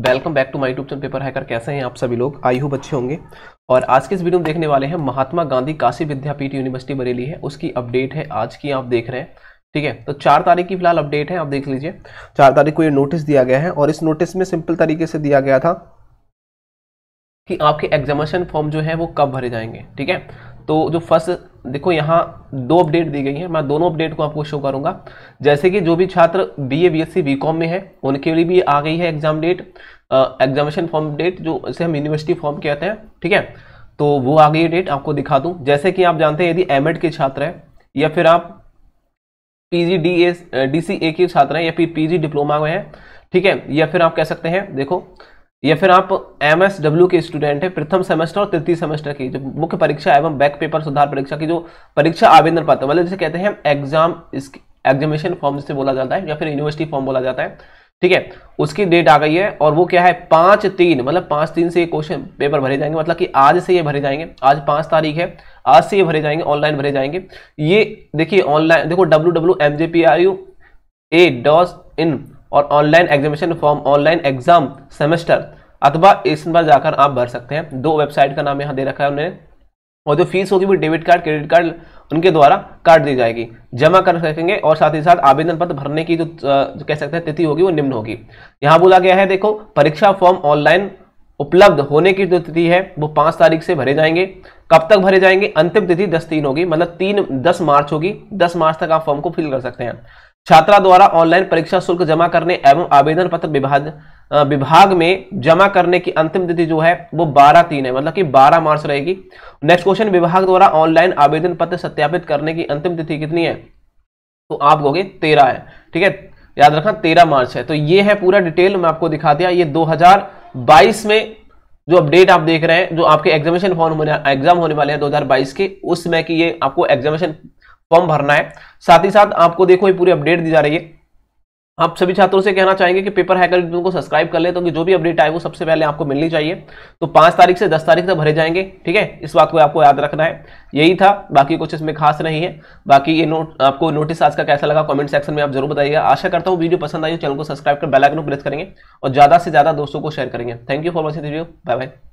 welcome back to my tube channel paper hacker कैसे हैं आप सभी लोग आई हो अच्छे होंगे और आज के इस वीडियो में देखने वाले हैं महात्मा गांधी काशी विद्यापीठ यूनिवर्सिटी बरेली है उसकी अपडेट है आज की आप देख रहे हैं ठीक है तो चार तारीख की फिलहाल अपडेट है आप देख लीजिए चार तारीख को ये नोटिस दिया गया है और इस नोटिस में सिंपल तरीके से दिया गया था कि आपके एग्जामेशन फॉर्म जो है वो कब भरे जाएंगे ठीक है तो जो फर्स्ट देखो यहाँ दो अपडेट दी गई है मैं दोनों अपडेट को आपको शो करूँगा जैसे कि जो भी छात्र B A B S C B com में है उनके लिए भी आ गई है exam date examination form date जो इसे हम यूनिवर्सिटी फॉर्म कहते हैं ठीक है तो वो आ गई डेट आपको दिखा दूँ जैसे कि आप जानते हैं यदि एम के छात्र हैं या फिर आप P G D A D C A के छात्र हैं या फिर पी जी डिप्लोमा में हैं ठीक है या फिर आप कह सकते हैं देखो या फिर आप एम एस डब्ल्यू के स्टूडेंट हैं प्रथम सेमेस्टर और तृतीय सेमेस्टर की जो मुख्य परीक्षा एवं बैक पेपर सुधार परीक्षा की जो परीक्षा आवेदन पत्र मतलब जिसे कहते हैं एग्जाम एग्जामिनेशन फॉर्म से बोला जाता है या फिर यूनिवर्सिटी फॉर्म बोला जाता है ठीक है उसकी डेट आ गई है और वो क्या है पांच तीन मतलब पांच तीन से ये क्वेश्चन पेपर भरे जाएंगे मतलब कि आज से ये भरे जाएंगे आज पाँच तारीख है आज से ये भरे जाएंगे ऑनलाइन भरे जाएंगे ये देखिए ऑनलाइन देखो W W M J P R U A dot in और online examination form online exam semester अथवा इस पर जाकर आप भर सकते हैं दो वेबसाइट का नाम यहाँ दे रखा है उन्होंने और जो फीस होगी वो डेबिट कार्ड क्रेडिट कार्ड उनके द्वारा काट दी जाएगी जमा कर सकेंगे और साथ ही साथ आवेदन पत्र भरने की जो, जो कह सकते हैं तिथि होगी वो निम्न होगी यहाँ बोला गया है देखो परीक्षा फॉर्म ऑनलाइन उपलब्ध होने की जो तिथि है वो पाँच तारीख से भरे जाएंगे कब तक भरे जाएंगे अंतिम तिथि दस तीन होगी मतलब तीन दस मार्च होगी दस मार्च तक आप फॉर्म को फिल कर सकते हैं छात्रा द्वारा ऑनलाइन परीक्षा शुल्क जमा करने एवं आवेदन पत्र विभाग विभाग में जमा करने की अंतिम तिथि जो है वो बारह तीन है मतलब कि 12 मार्च रहेगी नेक्स्ट क्वेश्चन विभाग द्वारा ऑनलाइन आवेदन पत्र सत्यापित करने की अंतिम तिथि कितनी है तो आप कहोगे तेरह है ठीक है याद रखना तेरह मार्च है तो ये है पूरा डिटेल मैं आपको दिखा दिया ये 2022 में जो अपडेट आप देख रहे हैं जो आपके एग्जामिनेशन फॉर्म होने एग्जाम होने वाले हैं 2022 के उसमें कि ये आपको एग्जामिनेशन फॉर्म भरना है साथ ही साथ आपको देखो ये पूरी अपडेट दी जा रही है आप सभी छात्रों से कहना चाहेंगे कि पेपर हैकर को सब्सक्राइब कर ले तो कि जो भी अपडेट आए वो सबसे पहले आपको मिलनी चाहिए तो पांच तारीख से दस तारीख तक भरे जाएंगे ठीक है इस बात को आपको याद रखना है यही था बाकी कुछ इसमें खास नहीं है बाकी ये नोट आपको नोटिस आज का कैसा लगा कमेंट सेक्शन में आप जरूर बताइएगा आशा करता हूँ वीडियो पसंद आई चैनल को सब्सक्राइब कर बेलाइकन प्रेस करेंगे और ज़्यादा से ज़्यादा दोस्तों को शेयर करेंगे thank you for watching video bye bye